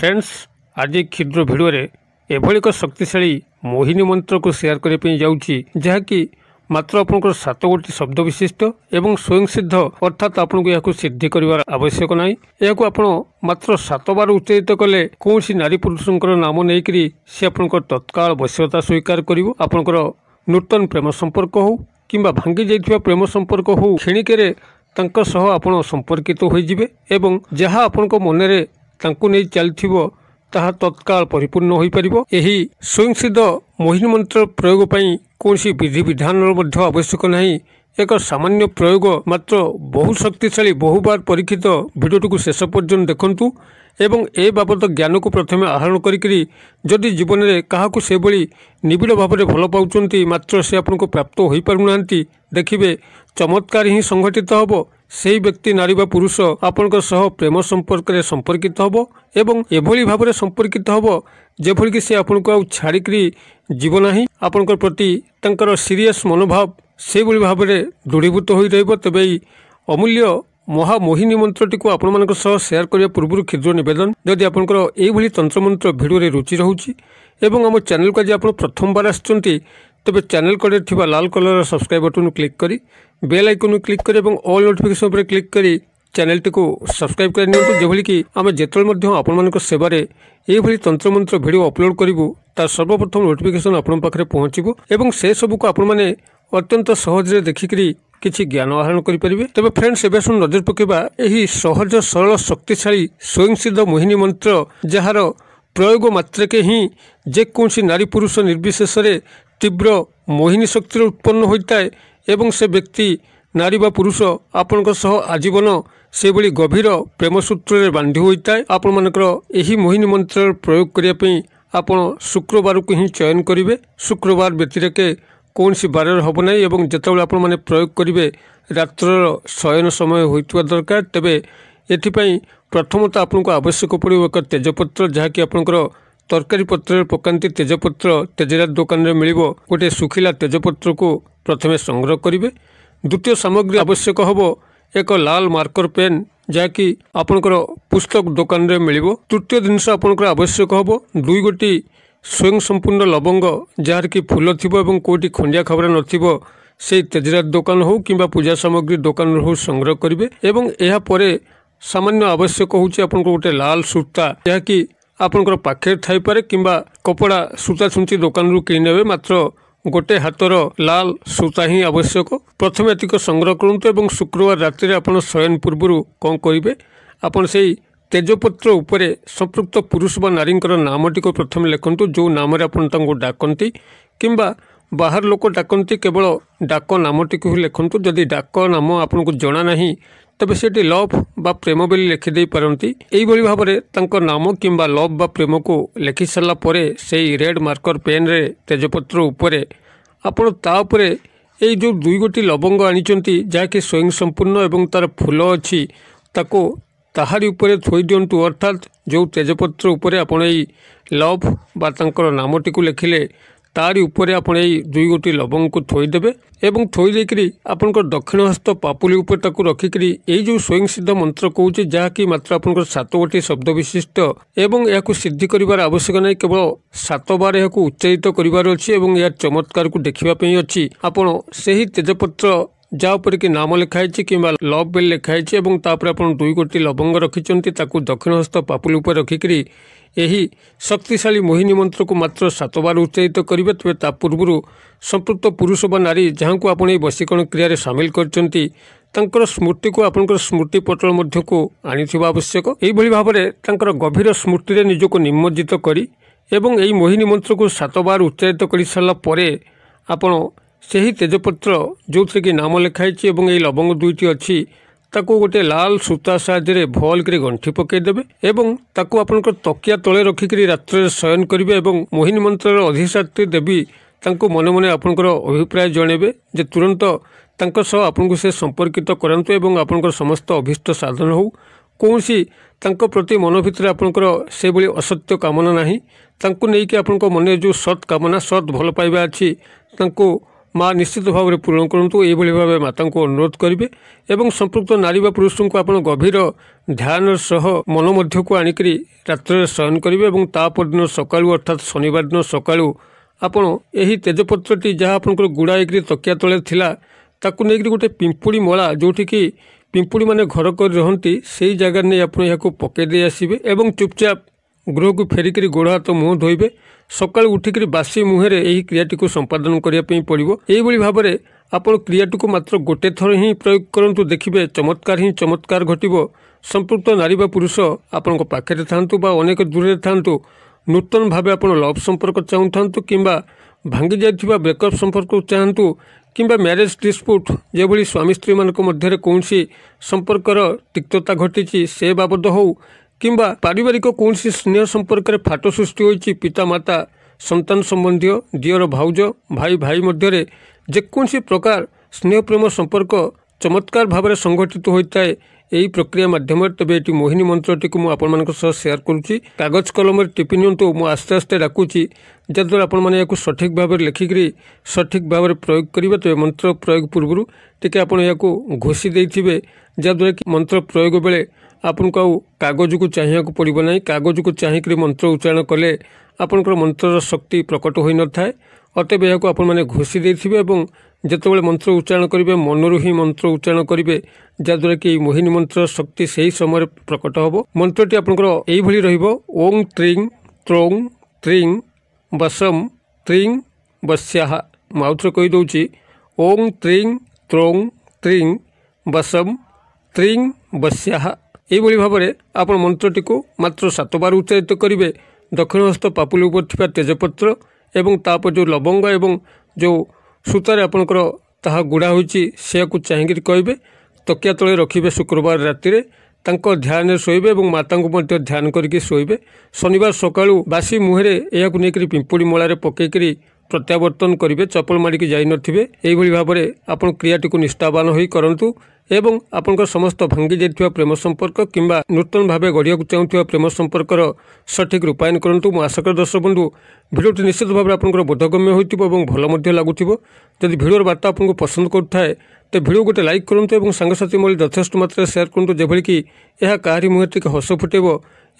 friends ଆଜି କ୍ଷୁଦ୍ର ଭିଡ଼ିଓରେ ଏଭଳି ଏକ ଶକ୍ତିଶାଳୀ ମୋହିନୀ ମନ୍ତ୍ରକୁ ସେୟାର କରିବା ପାଇଁ ଯାଉଛି ଯାହାକି ମାତ୍ର ଆପଣଙ୍କର ସାତ ଗୋଟି ଶବ୍ଦ ବିଶିଷ୍ଟ ଏବଂ ସ୍ୱୟଂ ସିଦ୍ଧ ଅର୍ଥାତ୍ ଆପଣଙ୍କୁ ଏହାକୁ ସିଦ୍ଧି କରିବାର ଆବଶ୍ୟକ ନାହିଁ ଏହାକୁ ଆପଣ ମାତ୍ର ସାତବାର ଉଚ୍ଚାରିତ କଲେ କୌଣସି ନାରୀ ପୁରୁଷଙ୍କର ନାମ ନେଇକରି ସେ ଆପଣଙ୍କ ତତ୍କାଳ ବୈଷୟତା ସ୍ୱୀକାର କରିବ ଆପଣଙ୍କର ନୂତନ ପ୍ରେମ ସମ୍ପର୍କ ହେଉ କିମ୍ବା ଭାଙ୍ଗି ଯାଇଥିବା ପ୍ରେମ ସମ୍ପର୍କ ହେଉ କ୍ଷଣିକରେ ତାଙ୍କ ସହ ଆପଣ ସମ୍ପର୍କିତ ହୋଇଯିବେ ଏବଂ ଯାହା ଆପଣଙ୍କ ମନରେ ତାଙ୍କୁ ନେଇ ଚାଲିଥିବ ତାହା ତତ୍କାଳ ପରିପୂର୍ଣ୍ଣ ହୋଇପାରିବ ଏହି ସ୍ୱୟଂସିଦ୍ଧ ମୋହିନୀ ମନ୍ତ୍ର ପ୍ରୟୋଗ ପାଇଁ କୌଣସି ବିଧିବିଧାନର ମଧ୍ୟ ଆବଶ୍ୟକ ନାହିଁ ଏକ ସାମାନ୍ୟ ପ୍ରୟୋଗ ମାତ୍ର ବହୁ ଶକ୍ତିଶାଳୀ ବହୁବାର ପରୀକ୍ଷିତ ଭିଡ଼ିଓଟିକୁ ଶେଷ ପର୍ଯ୍ୟନ୍ତ ଦେଖନ୍ତୁ ଏବଂ ଏ ବାବଦ ଜ୍ଞାନକୁ ପ୍ରଥମେ ଆହରଣ କରିକି ଯଦି ଜୀବନରେ କାହାକୁ ସେଭଳି ନିବିଡ଼ ଭାବରେ ଭଲ ପାଉଛନ୍ତି ମାତ୍ର ସେ ଆପଣଙ୍କୁ ପ୍ରାପ୍ତ ହୋଇପାରୁନାହାନ୍ତି ଦେଖିବେ ଚମତ୍କାର ହିଁ ସଂଘଟିତ ହେବ ସେହି ବ୍ୟକ୍ତି ନାରୀ ବା ପୁରୁଷ ଆପଣଙ୍କ ସହ ପ୍ରେମ ସମ୍ପର୍କରେ ସମ୍ପର୍କିତ ହେବ ଏବଂ ଏଭଳି ଭାବରେ ସମ୍ପର୍କିତ ହେବ ଯେଭଳିକି ସେ ଆପଣଙ୍କୁ ଆଉ ଛାଡ଼ିକରି ଯିବ ନାହିଁ ଆପଣଙ୍କ ପ୍ରତି ତାଙ୍କର ସିରିୟସ୍ ମନୋଭାବ ସେହିଭଳି ଭାବରେ ଦୃଢ଼ୀଭୂତ ହୋଇ ରହିବ ତେବେ ଏହି ଅମୂଲ୍ୟ ମହାମୋହିନୀ ମନ୍ତ୍ରଟିକୁ ଆପଣମାନଙ୍କ ସହ ସେୟାର କରିବା ପୂର୍ବରୁ କ୍ଷୁଦ୍ର ନିବେଦନ ଯଦି ଆପଣଙ୍କର ଏହିଭଳି ତନ୍ତ୍ରମନ୍ତ୍ର ଭିଡ଼ିଓରେ ରୁଚି ରହୁଛି ଏବଂ ଆମ ଚ୍ୟାନେଲକୁ ଆଜି ଆପଣ ପ୍ରଥମବାର ଆସିଛନ୍ତି ତେବେ ଚ୍ୟାନେଲ କଡ଼ରେ ଥିବା ଲାଲ କଲର୍ର ସବସ୍କ୍ରାଇବ୍ ବଟନ୍ କ୍ଲିକ୍ କରି ବେଲ୍ ଆଇକନ୍କୁ କ୍ଲିକ୍ କରି ଏବଂ ଅଲ୍ ନୋଟିଫିକେସନ୍ ଉପରେ କ୍ଲିକ୍ କରି ଚ୍ୟାନେଲ୍ଟିକୁ ସବସ୍କ୍ରାଇବ୍ କରି ନିଅନ୍ତୁ ଯେଭଳିକି ଆମେ ଯେତେବେଳେ ମଧ୍ୟ ଆପଣମାନଙ୍କ ସେବାରେ ଏଭଳି ତନ୍ତ୍ରମନ୍ତ୍ର ଭିଡ଼ିଓ ଅପଲୋଡ଼୍ କରିବୁ ତା ସର୍ବପ୍ରଥମ ନୋଟିଫିକେସନ୍ ଆପଣଙ୍କ ପାଖରେ ପହଞ୍ଚିବ ଏବଂ ସେସବୁକୁ ଆପଣମାନେ ଅତ୍ୟନ୍ତ ସହଜରେ ଦେଖିକରି କିଛି ଜ୍ଞାନ ଆହରଣ କରିପାରିବେ ତେବେ ଫ୍ରେଣ୍ଡସ୍ ଏବେ ଆସନ୍ତୁ ନଜର ପକାଇବା ଏହି ସହଜ ସରଳ ଶକ୍ତିଶାଳୀ ସ୍ୱୟଂସିଦ୍ଧ ମୋହିନୀ ମନ୍ତ୍ର ଯାହାର ପ୍ରୟୋଗ ମାତ୍ରକେ ହିଁ ଯେକୌଣସି ନାରୀ ପୁରୁଷ ନିର୍ବିଶେଷରେ তীব্র ମୋହିନୀ ଶକ୍ତିରେ ଉତ୍ପନ୍ନ ହୋଇଥାଏ ଏବଂ ସେ ବ୍ୟକ୍ତି ନାରୀ ବା ପୁରୁଷ ଆପଣଙ୍କ ସହ ଆଜୀବନ ସେଭଳି ଗଭୀର ପ୍ରେମ ସୂତ୍ରରେ ବାନ୍ଧି ହୋଇଥାଏ ଆପଣମାନଙ୍କର ଏହି ମୋହିନୀ ମନ୍ତ୍ରର ପ୍ରୟୋଗ କରିବା ପାଇଁ ଆପଣ ଶୁକ୍ରବାରକୁ ହିଁ ଚୟନ କରିବେ ଶୁକ୍ରବାର ବ୍ୟତିରେକେ କୌଣସି ବାରରେ ହେବ ନାହିଁ ଏବଂ ଯେତେବେଳେ ଆପଣମାନେ ପ୍ରୟୋଗ କରିବେ ରାତ୍ରର ଶୟନ ସମୟ ହୋଇଥିବା ଦରକାର ତେବେ ଏଥିପାଇଁ ପ୍ରଥମତଃ ଆପଣଙ୍କୁ ଆବଶ୍ୟକ ପଡ଼ିବ ଏକ ତେଜପତ୍ର ଯାହାକି ଆପଣଙ୍କର ତରକାରୀ ପତ୍ରରେ ପକାନ୍ତି ତେଜପତ୍ର ତେଜରାତ ଦୋକାନରେ ମିଳିବ ଗୋଟିଏ ଶୁଖିଲା ତେଜପତ୍ରକୁ ପ୍ରଥମେ ସଂଗ୍ରହ କରିବେ ଦ୍ୱିତୀୟ ସାମଗ୍ରୀ ଆବଶ୍ୟକ ହେବ ଏକ ଲାଲ ମାର୍କର ପେନ୍ ଯାହାକି ଆପଣଙ୍କର ପୁସ୍ତକ ଦୋକାନରେ ମିଳିବ ତୃତୀୟ ଜିନିଷ ଆପଣଙ୍କର ଆବଶ୍ୟକ ହେବ ଦୁଇ ଗୋଟି ସ୍ୱୟଂ ସମ୍ପୂର୍ଣ୍ଣ ଲବଙ୍ଗ ଯାହାର କି ଫୁଲ ଥିବ ଏବଂ କେଉଁଠି ଖଣ୍ଡିଆ ଖବର ନଥିବ ସେହି ତେଜରାତ ଦୋକାନ ହେଉ କିମ୍ବା ପୂଜା ସାମଗ୍ରୀ ଦୋକାନରୁ ହେଉ ସଂଗ୍ରହ କରିବେ ଏବଂ ଏହାପରେ ସାମାନ୍ୟ ଆବଶ୍ୟକ ହେଉଛି ଆପଣଙ୍କର ଗୋଟେ ଲାଲ ସୂତା ଯାହାକି ଆପଣଙ୍କର ପାଖରେ ଥାଇପାରେ କିମ୍ବା କପଡ଼ା ସୂତା ଛୁଞ୍ଚି ଦୋକାନରୁ କିଣିନେବେ ମାତ୍ର ଗୋଟିଏ ହାତର ଲାଲ ସୂତା ହିଁ ଆବଶ୍ୟକ ପ୍ରଥମେ ଏତିକି ସଂଗ୍ରହ କରନ୍ତୁ ଏବଂ ଶୁକ୍ରବାର ରାତିରେ ଆପଣ ଶୟନ ପୂର୍ବରୁ କ'ଣ କରିବେ ଆପଣ ସେହି ତେଜପତ୍ର ଉପରେ ସମ୍ପୃକ୍ତ ପୁରୁଷ ବା ନାରୀଙ୍କର ନାମଟିକୁ ପ୍ରଥମେ ଲେଖନ୍ତୁ ଯେଉଁ ନାମରେ ଆପଣ ତାଙ୍କୁ ଡାକନ୍ତି କିମ୍ବା ବାହାର ଲୋକ ଡାକନ୍ତି କେବଳ ଡାକ ନାମଟିକୁ ହିଁ ଲେଖନ୍ତୁ ଯଦି ଡାକ ନାମ ଆପଣଙ୍କୁ ଜଣାନାହିଁ তবে সেটি লভ বা প্রেম ବୋଲି ଲେଖିଦେଇପାରନ୍ତି ଏଇଭଳି ଭାବରେ ତାଙ୍କ ନାମ କିମ୍ବା ଲଭ୍ ବା ପ୍ରେମକୁ ଲେଖିସାରିଲା ପରେ ସେଇ ରେଡ଼୍ ମାର୍କର ପେନ୍ରେ ତେଜପତ୍ର ଉପରେ ଆପଣ ତା ଉପରେ ଏଇ ଯେଉଁ ଦୁଇ ଗୋଟି ଲବଙ୍ଗ ଆଣିଛନ୍ତି ଯାହାକି ସ୍ୱୟଂ ସମ୍ପୂର୍ଣ୍ଣ ଏବଂ ତା'ର ଫୁଲ ଅଛି ତାକୁ ତାହାରି ଉପରେ ଥୋଇ ଦିଅନ୍ତୁ ଅର୍ଥାତ୍ ଯେଉଁ ତେଜପତ୍ର ଉପରେ ଆପଣ ଏଇ ଲଭ୍ ବା ତାଙ୍କର ନାମଟିକୁ ଲେଖିଲେ ତାରି ଉପରେ ଆପଣ ଏଇ ଦୁଇ ଗୋଟି ଲବଙ୍ଗକୁ ଥୋଇଦେବେ ଏବଂ ଥୋଇ ଦେଇକରି ଆପଣଙ୍କର ଦକ୍ଷିଣ ହସ୍ତ ପାପୁଲି ଉପରେ ତାକୁ ରଖିକରି ଏଇ ଯେଉଁ ସ୍ୱୟଂ ସିଦ୍ଧ ମନ୍ତ୍ର କହୁଛି ଯାହାକି ମାତ୍ର ଆପଣଙ୍କର ସାତ ଗୋଟି ଶବ୍ଦ ବିଶିଷ୍ଟ ଏବଂ ଏହାକୁ ସିଦ୍ଧି କରିବାର ଆବଶ୍ୟକ ନାହିଁ କେବଳ ସାତବାର ଏହାକୁ ଉଚ୍ଚାରିତ କରିବାର ଅଛି ଏବଂ ଏହାର ଚମତ୍କାରକୁ ଦେଖିବା ପାଇଁ ଅଛି ଆପଣ ସେହି ତେଜପତ୍ର ଯାହା ଯାହାପରେକି ନାମ ଲେଖା ଲେଖାହେଇଛି କିମ୍ବା ଲଭ୍ ବେଲ୍ ଲେଖାହେଇଛି ଏବଂ ତାପରେ ଆପଣ ଦୁଇ ଗୋଟି ଲବଙ୍ଗ ରଖିଛନ୍ତି ତାକୁ ଦକ୍ଷିଣ ହସ୍ତ ପାପୁଲି ଉପରେ ରଖିକରି ଏହି ଶକ୍ତିଶାଳୀ ମୋହିନୀ ମନ୍ତ୍ରକୁ ମାତ୍ର ସାତବାର ଉତ୍ସାହିତ କରିବେ ତେବେ ତା ପୂର୍ବରୁ ସମ୍ପୃକ୍ତ ପୁରୁଷ ବା ନାରୀ ଯାହାଙ୍କୁ ଆପଣ ଏହି ବଶୀକରଣ କ୍ରିୟାରେ ସାମିଲ କରିଛନ୍ତି ତାଙ୍କର ସ୍ମୃତିକୁ ଆପଣଙ୍କର ସ୍ମୃତି ପଟଳ ମଧ୍ୟକୁ ଆଣିଥିବା ଆବଶ୍ୟକ ଏହିଭଳି ଭାବରେ ତାଙ୍କର ଗଭୀର ସ୍ମୃତିରେ ନିଜକୁ ନିମଜ୍ଜିତ କରି ଏବଂ ଏହି ମୋହିନୀ ମନ୍ତ୍ରକୁ ସାତ ବାର ଉଚ୍ଚାରିତ କରିସାରିଲା ପରେ ଆପଣ ସେହି ତେଜପତ୍ର ଯେଉଁଥିରେ କି ନାମ ଲେଖାହେଇଛି ଏବଂ ଏହି ଲବଙ୍ଗ ଦୁଇଟି ଅଛି ତାକୁ ଗୋଟିଏ ଲାଲ ସୂତା ସାହାଯ୍ୟରେ କରି ଗଣ୍ଠି ପକାଇଦେବେ ଏବଂ ତାକୁ ଆପଣଙ୍କର ତକିଆ ତଳେ ରଖିକରି ରାତ୍ରରେ ଶୟନ କରିବେ ଏବଂ ମୋହିନୀ ମନ୍ତ୍ରର ଅଧିଷ୍ଠାତ୍ରୀ ଦେବୀ ତାଙ୍କୁ ମନେ ମନେ ଆପଣଙ୍କର ଅଭିପ୍ରାୟ ଜଣାଇବେ ଯେ ତୁରନ୍ତ ତାଙ୍କ ସହ ଆପଣଙ୍କୁ ସେ ସମ୍ପର୍କିତ କରାନ୍ତୁ ଏବଂ ଆପଣଙ୍କର ସମସ୍ତ ଅଭିଷ୍ଟ ସାଧନ ହେଉ କୌଣସି ତାଙ୍କ ପ୍ରତି ମନ ଭିତରେ ଆପଣଙ୍କର ସେଭଳି ଅସତ୍ୟ କାମନା ନାହିଁ ତାଙ୍କୁ ନେଇକି ଆପଣଙ୍କ ମନରେ ଯେଉଁ ସତ୍ କାମନା ସତ୍ ଭଲ ପାଇବା ଅଛି ତାଙ୍କୁ ମା ନିଶ୍ଚିତ ଭାବରେ ପୂରଣ କରନ୍ତୁ ଏହିଭଳି ଭାବେ ମାତାଙ୍କୁ ଅନୁରୋଧ କରିବେ ଏବଂ ସମ୍ପୃକ୍ତ ନାରୀ ବା ପୁରୁଷଙ୍କୁ ଆପଣ ଗଭୀର ଧ୍ୟାନ ସହ ମନ ମଧ୍ୟକୁ ଆଣିକରି ରାତ୍ରରେ ଶୟନ କରିବେ ଏବଂ ତା ପରଦିନ ସକାଳୁ ଅର୍ଥାତ୍ ଶନିବାର ଦିନ ସକାଳୁ ଆପଣ ଏହି ତେଜପତ୍ରଟି ଯାହା ଆପଣଙ୍କର ଗୁଡ଼ା ହେଇକରି ତକିଆ ତଳେ ଥିଲା ତାକୁ ନେଇକରି ଗୋଟିଏ ପିମ୍ପୁଡ଼ି ମଳା ଯେଉଁଠିକି ପିମ୍ପୁଡ଼ିମାନେ ଘର କରି ରହନ୍ତି ସେଇ ଜାଗାରେ ନେଇ ଆପଣ ଏହାକୁ ପକାଇ ଦେଇ ଆସିବେ ଏବଂ ଚୁପଚାପ ଗୃହକୁ ଫେରିକରି ଗୋଡ଼ ହାତ ମୁହଁ ଧୋଇବେ ସକାଳୁ ଉଠିକରି ବାସି ମୁହଁରେ ଏହି କ୍ରିୟାଟିକୁ ସମ୍ପାଦନ କରିବା ପାଇଁ ପଡ଼ିବ ଏହିଭଳି ଭାବରେ ଆପଣ କ୍ରିୟାଟିକୁ ମାତ୍ର ଗୋଟିଏ ଥର ହିଁ ପ୍ରୟୋଗ କରନ୍ତୁ ଦେଖିବେ ଚମତ୍କାର ହିଁ ଚମତ୍କାର ଘଟିବ ସମ୍ପୃକ୍ତ ନାରୀ ବା ପୁରୁଷ ଆପଣଙ୍କ ପାଖରେ ଥାଆନ୍ତୁ ବା ଅନେକ ଦୂରରେ ଥାଆନ୍ତୁ ନୂତନ ଭାବେ ଆପଣ ଲଭ୍ ସମ୍ପର୍କ ଚାହୁଁଥାନ୍ତୁ କିମ୍ବା ଭାଙ୍ଗି ଯାଇଥିବା ବ୍ରେକଅପ୍ ସମ୍ପର୍କକୁ ଚାହାନ୍ତୁ କିମ୍ବା ମ୍ୟାରେଜ୍ ଡିସ୍ପୁଟ୍ ଯେଭଳି ସ୍ୱାମୀ ସ୍ତ୍ରୀମାନଙ୍କ ମଧ୍ୟରେ କୌଣସି ସମ୍ପର୍କର ତିକ୍ତତା ଘଟିଛି ସେ ବାବଦ ହେଉ କିମ୍ବା ପାରିବାରିକ କୌଣସି ସ୍ନେହ ସମ୍ପର୍କରେ ଫାଟ ସୃଷ୍ଟି ହୋଇଛି ପିତାମାତା ସନ୍ତାନ ସମ୍ବନ୍ଧୀୟ ଦିଅର ଭାଉଜ ଭାଇ ଭାଇ ମଧ୍ୟରେ ଯେକୌଣସି ପ୍ରକାର ସ୍ନେହ ପ୍ରେମ ସମ୍ପର୍କ ଚମତ୍କାର ଭାବରେ ସଂଗଠିତ ହୋଇଥାଏ ଏହି ପ୍ରକ୍ରିୟା ମାଧ୍ୟମରେ ତେବେ ଏଠି ମୋହିନୀ ମନ୍ତ୍ରଟିକୁ ମୁଁ ଆପଣମାନଙ୍କ ସହ ସେୟାର କରୁଛି କାଗଜ କଲମରେ ଟିପି ନିଅନ୍ତୁ ମୁଁ ଆସ୍ତେ ଆସ୍ତେ ଡାକୁଛି ଯାହାଦ୍ୱାରା ଆପଣମାନେ ଏହାକୁ ସଠିକ୍ ଭାବରେ ଲେଖିକରି ସଠିକ୍ ଭାବରେ ପ୍ରୟୋଗ କରିବେ ତେବେ ମନ୍ତ୍ର ପ୍ରୟୋଗ ପୂର୍ବରୁ ଟିକିଏ ଆପଣ ଏହାକୁ ଘୋଷି ଦେଇଥିବେ ଯାହାଦ୍ୱାରା କି ମନ୍ତ୍ର ପ୍ରୟୋଗ ବେଳେ ଆପଣଙ୍କୁ ଆଉ କାଗଜକୁ ଚାହିଁବାକୁ ପଡ଼ିବ ନାହିଁ କାଗଜକୁ ଚାହିଁକରି ମନ୍ତ୍ର ଉଚ୍ଚାରଣ କଲେ ଆପଣଙ୍କର ମନ୍ତ୍ରର ଶକ୍ତି ପ୍ରକଟ ହୋଇନଥାଏ ଅତଏବ ଏହାକୁ ଆପଣମାନେ ଘୋଷି ଦେଇଥିବେ ଏବଂ ଯେତେବେଳେ ମନ୍ତ୍ର ଉଚ୍ଚାରଣ କରିବେ ମନରୁ ହିଁ ମନ୍ତ୍ର ଉଚ୍ଚାରଣ କରିବେ ଯାହାଦ୍ୱାରା କି ଏହି ମୋହିନୀ ମନ୍ତ୍ରର ଶକ୍ତି ସେହି ସମୟରେ ପ୍ରକଟ ହେବ ମନ୍ତ୍ରଟି ଆପଣଙ୍କର ଏଇଭଳି ରହିବ ଓଂ ତ୍ରିଂ ତ୍ରୋଂ ତ୍ରିଂ ବସମ୍ ତ୍ରିଂ ବସ୍ୟାହା ମୁଁ ଆଉଥରେ କହିଦେଉଛି ଓଂ ତ୍ରିଂ ତ୍ରୋଂ ତ୍ରିଂ ବସମ୍ ତ୍ରିଂ ବସ୍ୟାହା ଏହିଭଳି ଭାବରେ ଆପଣ ମନ୍ତ୍ରଟିକୁ ମାତ୍ର ସାତବାର ଉଚ୍ଚାରିତ କରିବେ ଦକ୍ଷିଣ ହସ୍ତ ପାପୁଲି ଉପରେ ଥିବା ତେଜପତ୍ର ଏବଂ ତା'ପରେ ଯେଉଁ ଲବଙ୍ଗ ଏବଂ ଯେଉଁ ସୂତାରେ ଆପଣଙ୍କର ତାହା ଗୁଡ଼ା ହୋଇଛି ସେଆକୁ ଚାହିଁକିରି କହିବେ ତକିଆ ତଳେ ରଖିବେ ଶୁକ୍ରବାର ରାତିରେ ତାଙ୍କ ଧ୍ୟାନରେ ଶୋଇବେ ଏବଂ ମାତାଙ୍କୁ ମଧ୍ୟ ଧ୍ୟାନ କରିକି ଶୋଇବେ ଶନିବାର ସକାଳୁ ବାସି ମୁହଁରେ ଏହାକୁ ନେଇକରି ପିମ୍ପୁଡ଼ି ମଳାରେ ପକାଇକରି ପ୍ରତ୍ୟାବର୍ତ୍ତନ କରିବେ ଚପଲ ମାଡ଼ିକି ଯାଇନଥିବେ ଏହିଭଳି ଭାବରେ ଆପଣ କ୍ରିୟାଟିକୁ ନିଷ୍ଠାବାନ ହୋଇ କରନ୍ତୁ ଏବଂ ଆପଣଙ୍କ ସମସ୍ତ ଭାଙ୍ଗି ଯାଇଥିବା ପ୍ରେମ ସମ୍ପର୍କ କିମ୍ବା ନୂତନ ଭାବେ ଗଢ଼ିବାକୁ ଚାହୁଁଥିବା ପ୍ରେମ ସମ୍ପର୍କର ସଠିକ୍ ରୂପାୟନ କରନ୍ତୁ ମୁଁ ଆଶା କରେ ଦର୍ଶକ ବନ୍ଧୁ ଭିଡ଼ିଓଟି ନିଶ୍ଚିତ ଭାବରେ ଆପଣଙ୍କର ବୋଧଗମ୍ୟ ହୋଇଥିବ ଏବଂ ଭଲ ମଧ୍ୟ ଲାଗୁଥିବ ଯଦି ଭିଡ଼ିଓର ବାର୍ତ୍ତା ଆପଣଙ୍କୁ ପସନ୍ଦ କରୁଥାଏ ତେବେ ଭିଡ଼ିଓ ଗୋଟେ ଲାଇକ୍ କରନ୍ତୁ ଏବଂ ସାଙ୍ଗସାଥି ମୋଲି ଯଥେଷ୍ଟ ମାତ୍ରାରେ ସେୟାର କରନ୍ତୁ ଯେଭଳିକି ଏହା କାହାରି ମୁହେଁ ଟିକେ ହସ ଫୁଟିବ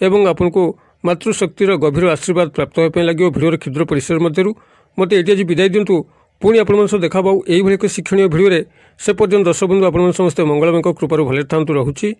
ଏବଂ ଆପଣଙ୍କୁ ମାତୃଶକ୍ତିର ଗଭୀର ଆଶୀର୍ବାଦ ପ୍ରାପ୍ତ ହେବା ପାଇଁ ଲାଗିବ ଭିଡ଼ିଓର କ୍ଷୁଦ୍ର ପରିସର ମଧ୍ୟରୁ ମୋତେ ଏଇଠି ଆଜି ବିଦାୟ ଦିଅନ୍ତୁ ପୁଣି ଆପଣମାନଙ୍କ ସହ ଦେଖାପାଉ ଏହିଭଳି ଏକ ଶିକ୍ଷଣୀୟ ଭିଡ଼ିଓରେ ସେ ପର୍ଯ୍ୟନ୍ତ ଦର୍ଶକ ବନ୍ଧୁ ଆପଣମାନେ ସମସ୍ତେ ମଙ୍ଗଳମୟଙ୍କ କୃପାରୁ ଭଲରେ ଥାଆନ୍ତୁ ରହୁଛି